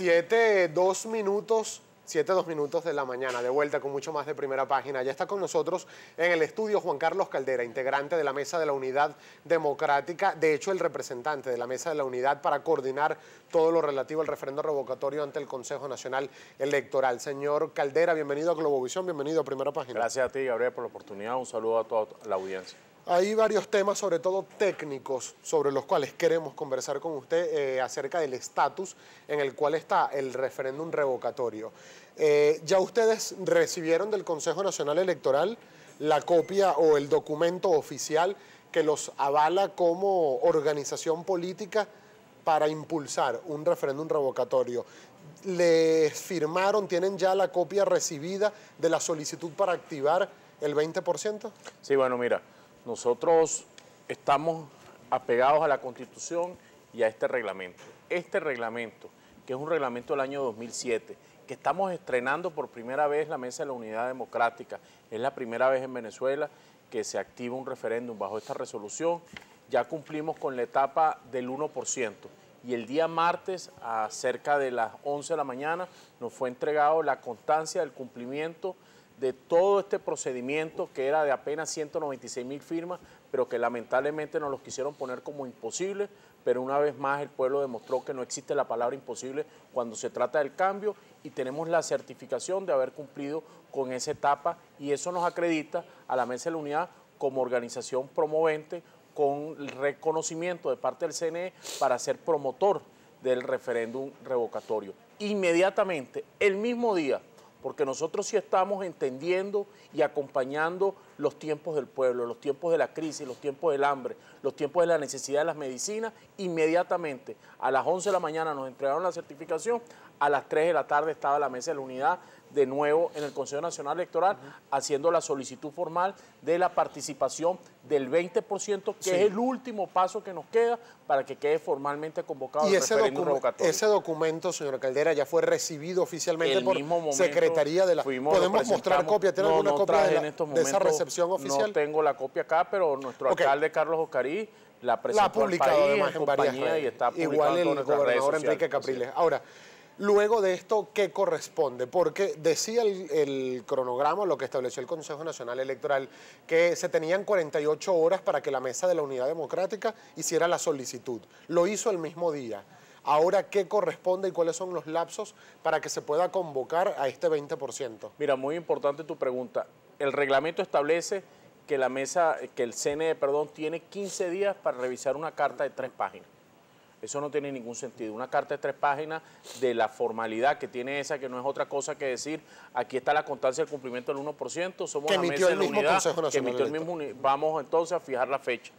Siete, dos minutos, siete, dos minutos de la mañana, de vuelta con mucho más de primera página. Ya está con nosotros en el estudio Juan Carlos Caldera, integrante de la Mesa de la Unidad Democrática, de hecho el representante de la Mesa de la Unidad para coordinar todo lo relativo al referendo revocatorio ante el Consejo Nacional Electoral. Señor Caldera, bienvenido a Globovisión, bienvenido a Primera Página. Gracias a ti, Gabriel, por la oportunidad. Un saludo a toda la audiencia. Hay varios temas, sobre todo técnicos, sobre los cuales queremos conversar con usted eh, acerca del estatus en el cual está el referéndum revocatorio. Eh, ya ustedes recibieron del Consejo Nacional Electoral la copia o el documento oficial que los avala como organización política para impulsar un referéndum revocatorio. ¿Les firmaron, tienen ya la copia recibida de la solicitud para activar el 20%? Sí, bueno, mira. Nosotros estamos apegados a la Constitución y a este reglamento. Este reglamento, que es un reglamento del año 2007, que estamos estrenando por primera vez la Mesa de la Unidad Democrática, es la primera vez en Venezuela que se activa un referéndum bajo esta resolución, ya cumplimos con la etapa del 1% y el día martes a cerca de las 11 de la mañana nos fue entregado la constancia del cumplimiento de todo este procedimiento que era de apenas 196 mil firmas, pero que lamentablemente nos los quisieron poner como imposible, pero una vez más el pueblo demostró que no existe la palabra imposible cuando se trata del cambio y tenemos la certificación de haber cumplido con esa etapa y eso nos acredita a la Mesa de la Unidad como organización promovente con el reconocimiento de parte del CNE para ser promotor del referéndum revocatorio. Inmediatamente, el mismo día porque nosotros sí estamos entendiendo y acompañando los tiempos del pueblo, los tiempos de la crisis, los tiempos del hambre, los tiempos de la necesidad de las medicinas, inmediatamente a las 11 de la mañana nos entregaron la certificación, a las 3 de la tarde estaba la mesa de la unidad de nuevo en el Consejo Nacional Electoral haciendo la solicitud formal de la participación del 20%, que es el último paso que nos queda para que quede formalmente convocado el ese referéndum Ese documento, señora Caldera, ya fue recibido oficialmente por Secretaría de la... ¿Podemos mostrar copia? ¿Tiene una copia de, en esa no tengo la copia acá, pero nuestro alcalde Carlos Ocarí la presentó la ha publicado en, en varias redes. Y está Igual el gobernador Enrique Capriles. Ahora, luego de esto, ¿qué corresponde? Porque decía el, el, cronograma, lo que estableció el Consejo Nacional Electoral, que se tenían 48 horas para que la mesa de la Unidad Democrática hiciera la solicitud. Lo hizo el mismo día. Ahora, ¿qué corresponde y cuáles son los lapsos para que se pueda convocar a este 20%? Mira, muy importante tu pregunta el reglamento establece que la mesa, que el CNE, perdón, tiene 15 días para revisar una carta de tres páginas. Eso no tiene ningún sentido. Una carta de tres páginas de la formalidad que tiene esa, que no es otra cosa que decir, aquí está la constancia del cumplimiento del 1%, somos la mesa de la unidad, que emitió el mismo, vamos entonces a fijar la fecha.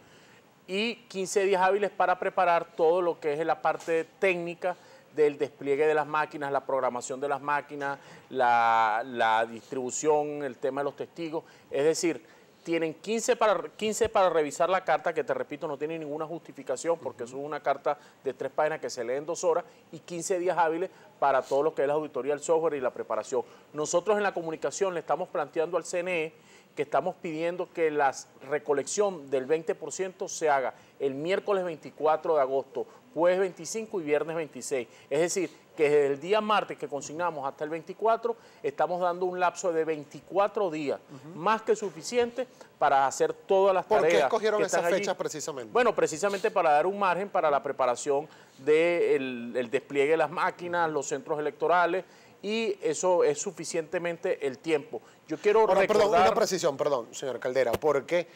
Y 15 días hábiles para preparar todo lo que es la parte técnica del despliegue de las máquinas, la programación de las máquinas, la, la distribución, el tema de los testigos. Es decir, tienen 15 para, 15 para revisar la carta, que te repito, no tiene ninguna justificación porque es una carta de tres páginas que se lee en dos horas y 15 días hábiles para todo lo que es la auditoría el software y la preparación. Nosotros en la comunicación le estamos planteando al CNE que estamos pidiendo que la recolección del 20% se haga el miércoles 24 de agosto, jueves 25 y viernes 26. Es decir, que desde el día martes que consignamos hasta el 24, estamos dando un lapso de 24 días, más que suficiente para hacer todas las tareas. ¿Por qué escogieron esas fechas precisamente? Bueno, precisamente para dar un margen para la preparación del despliegue de las máquinas, los centros electorales y eso es suficientemente el tiempo. Yo quiero recordar... Perdón, una precisión, perdón, señor Caldera, porque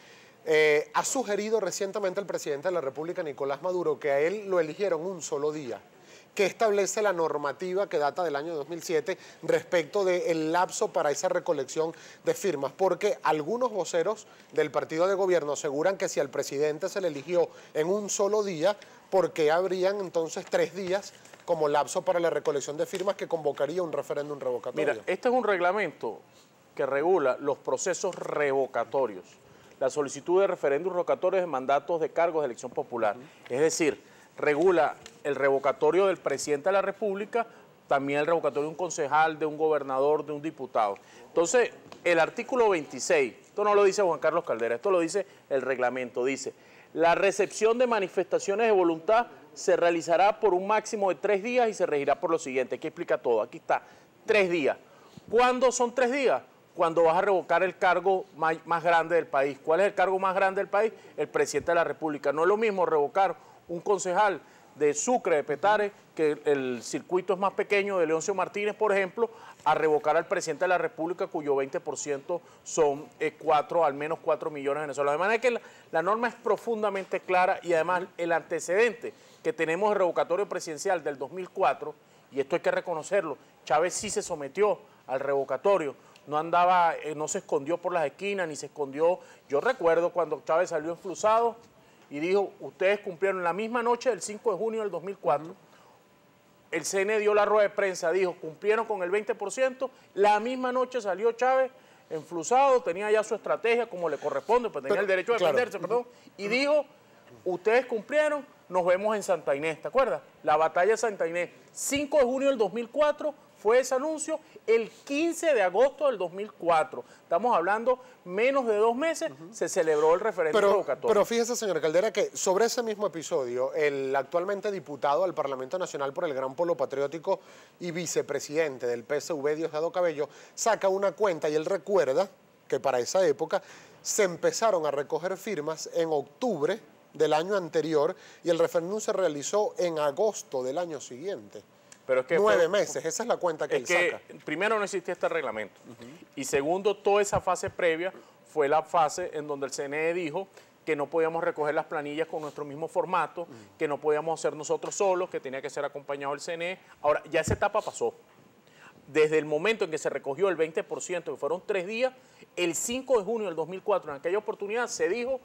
eh, ha sugerido recientemente el presidente de la República, Nicolás Maduro, que a él lo eligieron un solo día que establece la normativa que data del año 2007 respecto del lapso para esa recolección de firmas, porque algunos voceros del partido de gobierno aseguran que si al presidente se le eligió en un solo día, ¿por qué habrían entonces tres días como lapso para la recolección de firmas que convocaría un referéndum revocatorio? Mira, este es un reglamento que regula los procesos revocatorios, la solicitud de referéndum revocatorios de mandatos de cargos de elección popular. Es decir, regula el revocatorio del presidente de la República, también el revocatorio de un concejal, de un gobernador, de un diputado. Entonces, el artículo 26, esto no lo dice Juan Carlos Caldera, esto lo dice el reglamento, dice, la recepción de manifestaciones de voluntad se realizará por un máximo de tres días y se regirá por lo siguiente. Aquí explica todo, aquí está, tres días. ¿Cuándo son tres días? Cuando vas a revocar el cargo más, grande del país. ¿Cuál es el cargo más grande del país? El presidente de la República. No es lo mismo revocar un concejal de Sucre, de Petare, que el circuito es más pequeño, de Leoncio Martínez, por ejemplo, a revocar al presidente de la República, cuyo 20% son eh, al menos 4 millones de venezolanos. De es que la, norma es profundamente clara y además el antecedente que tenemos del revocatorio presidencial del 2004, y esto hay que reconocerlo, Chávez sí se sometió al revocatorio, no andaba, eh, no se escondió por las esquinas, ni se escondió. Yo recuerdo cuando Chávez salió enflusado, y dijo, ustedes cumplieron la misma noche del 5 de junio del 2004. El CNE dio la rueda de prensa, dijo, cumplieron con el 20%, la misma noche salió Chávez enflusado, tenía ya su estrategia como le corresponde, pues tenía el derecho de defenderse, perdón, y dijo, ustedes cumplieron, nos vemos en Santa Inés, ¿te acuerdas? La batalla de Santa Inés, 5 de junio del 2004, fue ese anuncio el 15 de agosto del 2004. Estamos hablando menos de dos meses, se celebró el referéndum pero, Pero fíjese, señor Caldera, que sobre ese mismo episodio, el actualmente diputado al Parlamento Nacional por el Gran Polo Patriótico y vicepresidente del PSV, Diosdado Cabello, saca una cuenta y él recuerda que para esa época se empezaron a recoger firmas en octubre del año anterior y el referéndum se realizó en agosto del año siguiente. Nueve meses, esa es la cuenta que saca. Primero no existía este reglamento. Y segundo, toda esa fase previa fue la fase en donde el CNE dijo que no podíamos recoger las planillas con nuestro mismo formato, que no podíamos hacer nosotros solos, que tenía que ser acompañado el CNE. Ahora, ya esa etapa pasó. Desde el momento en que se recogió el 20%, que fueron tres días, el 5 de junio del 2004, en aquella oportunidad se dijo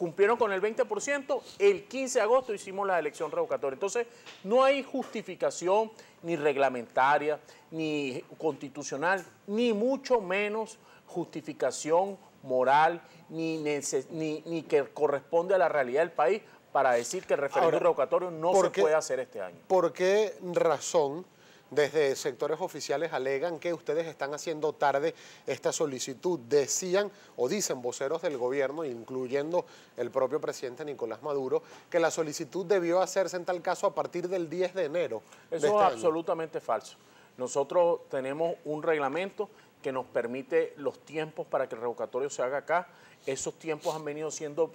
cumplieron con el 20%, el 15 de agosto hicimos la elección revocatoria. Entonces, no hay justificación ni reglamentaria, ni constitucional, ni mucho menos justificación moral, ni, ni, que corresponde a la realidad del país para decir que el referéndum revocatorio no se puede hacer este año. ¿Por qué razón? Desde sectores oficiales alegan que ustedes están haciendo tarde esta solicitud. Decían o dicen voceros del gobierno, incluyendo el propio presidente Nicolás Maduro, que la solicitud debió hacerse en tal caso a partir del 10 de enero. Eso es este absolutamente falso. Nosotros tenemos un reglamento que nos permite los tiempos para que el revocatorio se haga acá. Esos tiempos han venido siendo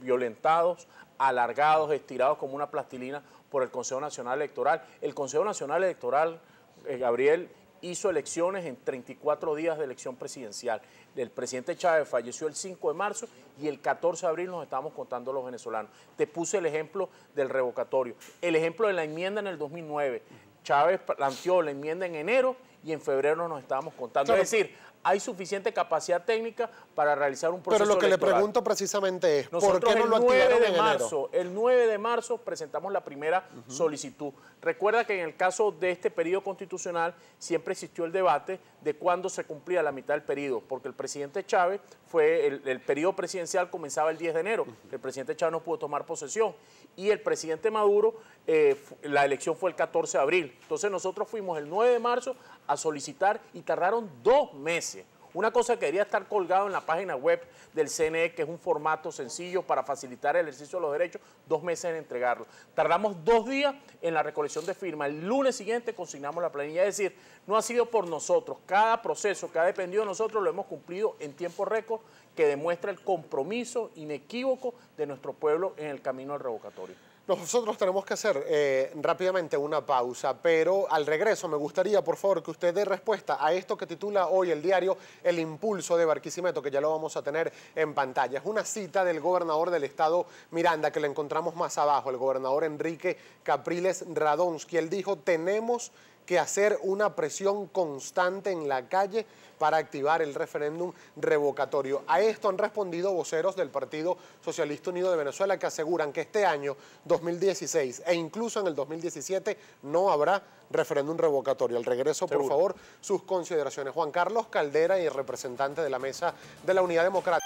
violentados, alargados, estirados como una plastilina por el Consejo Nacional Electoral. El Consejo Nacional Electoral, eh, Gabriel, hizo elecciones en 34 días de elección presidencial. El presidente Chávez falleció el 5 de marzo y el 14 de abril nos estamos contando los venezolanos. Te puse el ejemplo del revocatorio, el ejemplo de la enmienda en el 2009. Chávez planteó la enmienda en enero y en febrero nos estábamos contando. decir, hay suficiente capacidad técnica para realizar un proceso Pero lo que le pregunto precisamente es, ¿por qué no lo activaron de en marzo, El 9 de marzo presentamos la primera solicitud. Recuerda que en el caso de este periodo constitucional siempre existió el debate de cuándo se cumplía la mitad del periodo, porque el presidente Chávez fue, el, periodo presidencial comenzaba el 10 de enero, el presidente Chávez no pudo tomar posesión y el presidente Maduro, eh, la elección fue el 14 de abril. Entonces nosotros fuimos el 9 de marzo a solicitar y tardaron dos meses una cosa que debería estar colgado en la página web del CNE, que es un formato sencillo para facilitar el ejercicio de los derechos, dos meses en entregarlo. Tardamos dos días en la recolección de firmas. El lunes siguiente consignamos la planilla. Es decir, no ha sido por nosotros. Cada proceso que ha dependido de nosotros lo hemos cumplido en tiempo récord que demuestra el compromiso inequívoco de nuestro pueblo en el camino al revocatorio. Nosotros tenemos que hacer eh, rápidamente una pausa, pero al regreso me gustaría, por favor, que usted dé respuesta a esto que titula hoy el diario El Impulso de Barquisimeto, que ya lo vamos a tener en pantalla. Es una cita del gobernador del estado Miranda, que la encontramos más abajo, el gobernador Enrique Capriles Radonsky. Él dijo, tenemos que hacer una presión constante en la calle para activar el referéndum revocatorio. A esto han respondido voceros del Partido Socialista Unido de Venezuela que aseguran que este año 2016 e incluso en el 2017 no habrá referéndum revocatorio. Al regreso, por favor, sus consideraciones. Juan Carlos Caldera y representante de la Mesa de la Unidad Democrática.